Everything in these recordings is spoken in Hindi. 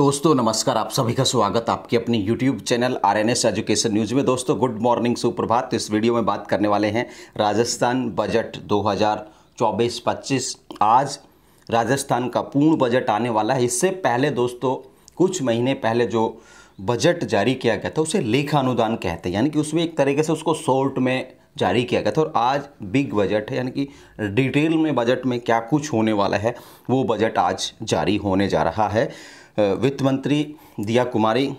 दोस्तों नमस्कार आप सभी का स्वागत आपके अपने YouTube channel R N S education news में दोस्तों गुड मॉर्निंग सुप्रभात इस वीडियो में बात करने वाले हैं राजस्थान बजट 2024-25 आज राजस्थान का पूर्ण बजट आने वाला है इससे पहले दोस्तों कुछ महीने पहले जो बजट जारी किया गया था उसे लेखा अनुदान कहते हैं यानी कि उसमें एक तरीके से उसको शॉर्ट में जारी किया गया था और आज बिग बजट है यानी कि डिटेल में बजट में क्या कुछ होने वाला है वो बजट आज जारी होने जा रहा है वित्त मंत्री दिया कुमारी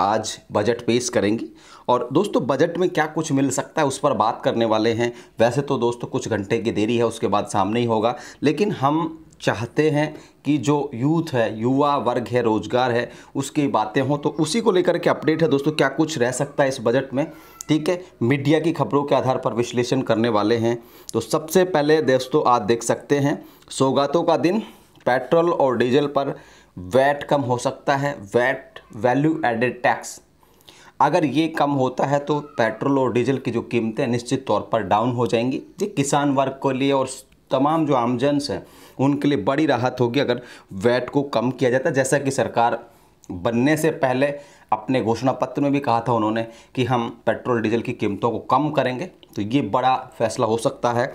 आज बजट पेश करेंगी और दोस्तों बजट में क्या कुछ मिल सकता है उस पर बात करने वाले हैं वैसे तो दोस्तों कुछ घंटे की देरी है उसके बाद सामने ही होगा लेकिन हम चाहते हैं कि जो यूथ है युवा वर्ग है रोजगार है उसकी बातें हों तो उसी को लेकर के अपडेट है दोस्तों क्या कुछ रह सकता है इस बजट में ठीक है मीडिया की खबरों के आधार पर विश्लेषण करने वाले हैं तो सबसे पहले दोस्तों आप देख सकते हैं सौगातों का दिन पेट्रोल और डीजल पर वैट कम हो सकता है वैट वैल्यू एडेड टैक्स अगर ये कम होता है तो पेट्रोल और डीजल की जो कीमतें निश्चित तौर पर डाउन हो जाएंगी जी किसान वर्ग के लिए और तमाम जो आमजन्स हैं उनके लिए बड़ी राहत होगी अगर वैट को कम किया जाता है जैसा कि सरकार बनने से पहले अपने घोषणा पत्र में भी कहा था उन्होंने कि हम पेट्रोल डीजल की कीमतों को कम करेंगे तो ये बड़ा फैसला हो सकता है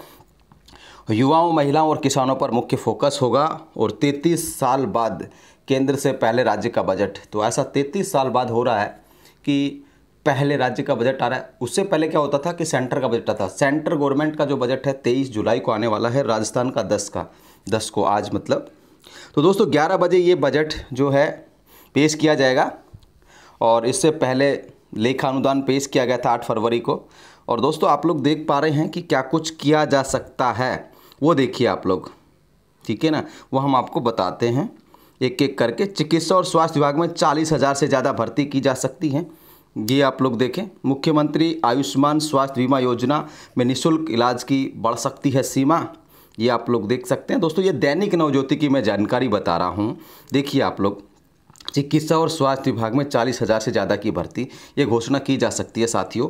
युवाओं महिलाओं और किसानों पर मुख्य फोकस होगा और 33 साल बाद केंद्र से पहले राज्य का बजट तो ऐसा 33 साल बाद हो रहा है कि पहले राज्य का बजट आ रहा है उससे पहले क्या होता था कि सेंटर का बजट आता था सेंटर गवर्नमेंट का जो बजट है तेईस जुलाई को आने वाला है राजस्थान का दस का दस को आज मतलब तो दोस्तों ग्यारह बजे ये बजट जो है पेश किया जाएगा और इससे पहले लेखा अनुदान पेश किया गया था आठ फरवरी को और दोस्तों आप लोग देख पा रहे हैं कि क्या कुछ किया जा सकता है वो देखिए आप लोग ठीक है ना वो हम आपको बताते हैं एक एक करके चिकित्सा और स्वास्थ्य विभाग में चालीस हज़ार से ज़्यादा भर्ती की जा सकती है ये आप लोग देखें मुख्यमंत्री आयुष्मान स्वास्थ्य बीमा योजना में निःशुल्क इलाज की बढ़ सकती है सीमा ये आप लोग देख सकते हैं दोस्तों ये दैनिक नवज्योति की मैं जानकारी बता रहा हूँ देखिए आप लोग चिकित्सा और स्वास्थ्य विभाग में चालीस हज़ार से ज़्यादा की भर्ती ये घोषणा की जा सकती है साथियों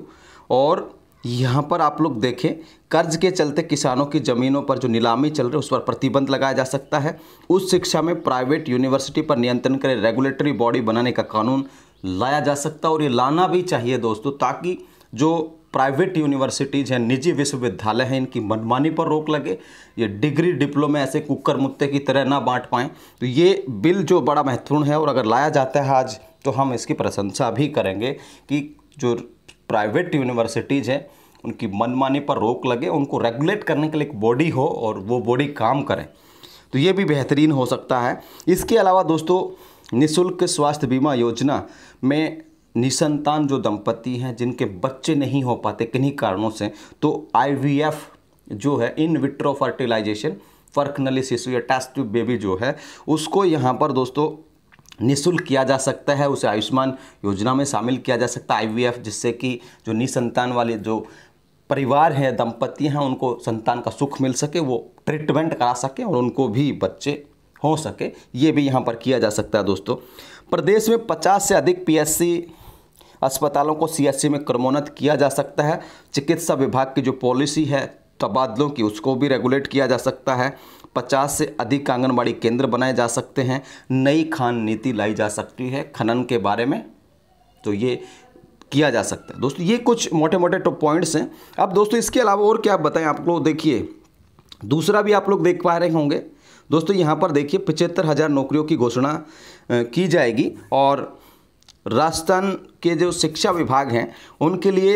और यहाँ पर आप लोग देखें कर्ज के चलते किसानों की ज़मीनों पर जो नीलामी चल रही है उस पर प्रतिबंध लगाया जा सकता है उस शिक्षा में प्राइवेट यूनिवर्सिटी पर नियंत्रण करें रेगुलेटरी बॉडी बनाने का कानून लाया जा सकता है और ये लाना भी चाहिए दोस्तों ताकि जो प्राइवेट यूनिवर्सिटीज़ हैं निजी विश्वविद्यालय हैं इनकी मनमानी पर रोक लगे ये डिग्री डिप्लोमा ऐसे कुकर मुत्ते की तरह ना बांट पाएँ तो ये बिल जो बड़ा महत्वपूर्ण है और अगर लाया जाता है आज तो हम इसकी प्रशंसा भी करेंगे कि जो प्राइवेट यूनिवर्सिटीज़ हैं उनकी मनमानी पर रोक लगे उनको रेगुलेट करने के लिए एक बॉडी हो और वो बॉडी काम करें तो ये भी बेहतरीन हो सकता है इसके अलावा दोस्तों निशुल्क स्वास्थ्य बीमा योजना में निसंतान जो दंपति हैं जिनके बच्चे नहीं हो पाते किन्हीं कारणों से तो आईवीएफ जो है इन विट्रो फर्टिलाइजेशन फर्कनली शिशु या टेस्ट ट्यूब बेबी जो है उसको यहाँ पर दोस्तों निःशुल्क किया जा सकता है उसे आयुष्मान योजना में शामिल किया जा सकता है आई जिससे कि जो निसंतान वाले जो परिवार हैं दंपति हैं उनको संतान का सुख मिल सके वो ट्रीटमेंट करा सके और उनको भी बच्चे हो सके ये भी यहाँ पर किया जा सकता है दोस्तों प्रदेश में 50 से अधिक पीएससी अस्पतालों को सीएससी में क्रमोन्नत किया जा सकता है चिकित्सा विभाग की जो पॉलिसी है तबादलों की उसको भी रेगुलेट किया जा सकता है पचास से अधिक आंगनबाड़ी केंद्र बनाए जा सकते हैं नई खान नीति लाई जा सकती है खनन के बारे में तो ये किया जा सकता है दोस्तों ये कुछ मोटे मोटे टॉप पॉइंट्स हैं अब दोस्तों इसके अलावा और क्या बताएं आप लोग देखिए दूसरा भी आप लोग देख पा रहे होंगे दोस्तों यहाँ पर देखिए पचहत्तर हज़ार नौकरियों की घोषणा की जाएगी और राजस्थान के जो शिक्षा विभाग हैं उनके लिए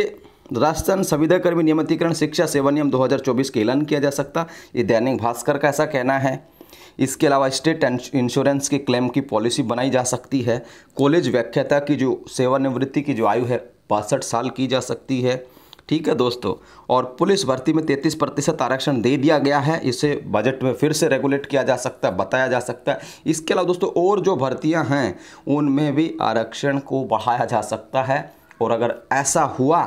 राजस्थान कर्मी नियमितीकरण शिक्षा सेवा नियम 2024 के ऐलान किया जा सकता ये दैनिक भास्कर का ऐसा कहना है इसके अलावा स्टेट इंश्योरेंस के क्लेम की पॉलिसी बनाई जा सकती है कॉलेज व्याख्याता की जो सेवानिवृत्ति की जो आयु है बासठ साल की जा सकती है ठीक है दोस्तों और पुलिस भर्ती में 33 प्रतिशत आरक्षण दे दिया गया है इसे बजट में फिर से रेगुलेट किया जा सकता है बताया जा सकता है इसके अलावा दोस्तों और जो भर्तियां हैं उनमें भी आरक्षण को बढ़ाया जा सकता है और अगर ऐसा हुआ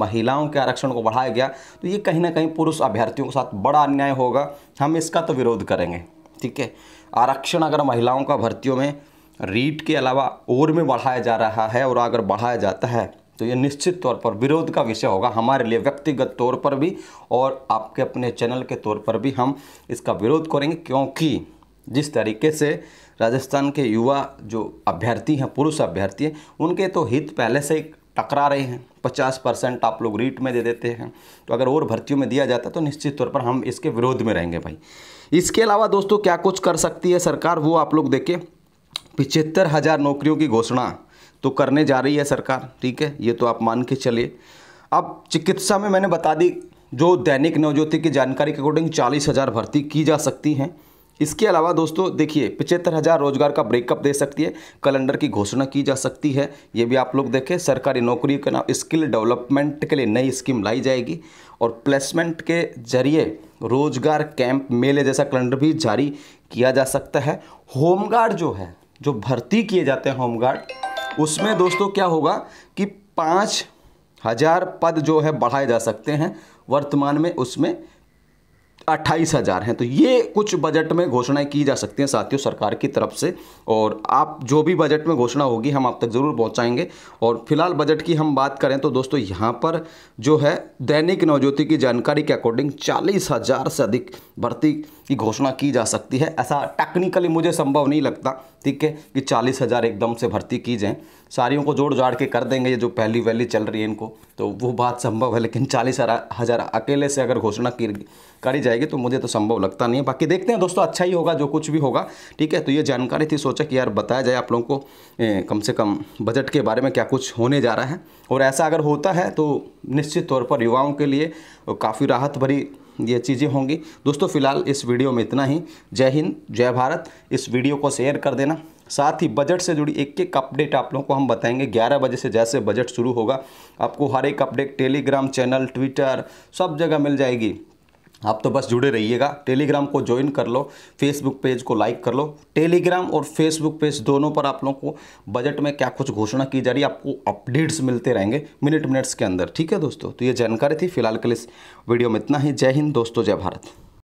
महिलाओं के आरक्षण को बढ़ाया गया तो ये कहीं ना कहीं पुरुष अभ्यर्थियों के साथ बड़ा अन्याय होगा हम इसका तो विरोध करेंगे ठीक है आरक्षण अगर महिलाओं का भर्तियों में रीट के अलावा और में बढ़ाया जा रहा है और अगर बढ़ाया जाता है तो ये निश्चित तौर पर विरोध का विषय होगा हमारे लिए व्यक्तिगत तौर पर भी और आपके अपने चैनल के तौर पर भी हम इसका विरोध करेंगे क्योंकि जिस तरीके से राजस्थान के युवा जो अभ्यर्थी हैं पुरुष अभ्यर्थी हैं उनके तो हित पहले से टकरा रहे हैं पचास परसेंट आप लोग रीट में दे देते हैं तो अगर और भर्तियों में दिया जाता तो निश्चित तौर पर हम इसके विरोध में रहेंगे भाई इसके अलावा दोस्तों क्या कुछ कर सकती है सरकार वो आप लोग देखें पिचहत्तर हज़ार नौकरियों की घोषणा तो करने जा रही है सरकार ठीक है ये तो आप मान के चलिए अब चिकित्सा में मैंने बता दी जो दैनिक नवज्योति की जानकारी के अकॉर्डिंग चालीस हज़ार भर्ती की जा सकती हैं इसके अलावा दोस्तों देखिए पिचहत्तर हज़ार रोजगार का ब्रेकअप दे सकती है कैलेंडर की घोषणा की जा सकती है ये भी आप लोग देखें सरकारी नौकरी के नाम स्किल डेवलपमेंट के लिए नई स्कीम लाई जाएगी और प्लेसमेंट के जरिए रोजगार कैंप मेले जैसा कैलेंडर भी जारी किया जा सकता है होमगार्ड जो है जो भर्ती किए जाते हैं होमगार्ड उसमें दोस्तों क्या होगा कि पाँच हजार पद जो है बढ़ाए जा सकते हैं वर्तमान में उसमें अट्ठाईस हज़ार हैं तो ये कुछ बजट में घोषणाएं की जा सकती हैं साथियों सरकार की तरफ से और आप जो भी बजट में घोषणा होगी हम आप तक ज़रूर पहुंचाएंगे और फिलहाल बजट की हम बात करें तो दोस्तों यहाँ पर जो है दैनिक नवज्योति की जानकारी के अकॉर्डिंग चालीस हज़ार से अधिक भर्ती की घोषणा की जा सकती है ऐसा टेक्निकली मुझे संभव नहीं लगता ठीक है कि चालीस हज़ार एकदम से भर्ती की जाए सारियों को जोड़ जाड़ के कर देंगे ये जो पहली वैली चल रही है इनको तो वो बात संभव है लेकिन चालीस हज़ार अकेले से अगर घोषणा की करी जाएगी तो मुझे तो संभव लगता नहीं है बाकी देखते हैं दोस्तों अच्छा ही होगा जो कुछ भी होगा ठीक है तो ये जानकारी थी सोचा कि यार बताया जाए आप लोगों को ए, कम से कम बजट के बारे में क्या कुछ होने जा रहा है और ऐसा अगर होता है तो निश्चित तौर पर युवाओं के लिए काफ़ी राहत भरी ये चीज़ें होंगी दोस्तों फिलहाल इस वीडियो में इतना ही जय हिंद जय भारत इस वीडियो को शेयर कर देना साथ ही बजट से जुड़ी एक एक अपडेट आप लोगों को हम बताएंगे 11 बजे से जैसे बजट शुरू होगा आपको हर एक अपडेट टेलीग्राम चैनल ट्विटर सब जगह मिल जाएगी आप तो बस जुड़े रहिएगा टेलीग्राम को ज्वाइन कर लो फेसबुक पेज को लाइक कर लो टेलीग्राम और फेसबुक पेज दोनों पर आप लोगों को बजट में क्या कुछ घोषणा की जा रही है आपको अपडेट्स मिलते रहेंगे मिनट मिनट्स के अंदर ठीक है दोस्तों तो ये जानकारी थी फिलहाल के लिए इस वीडियो में इतना ही जय हिंद दोस्तों जय भारत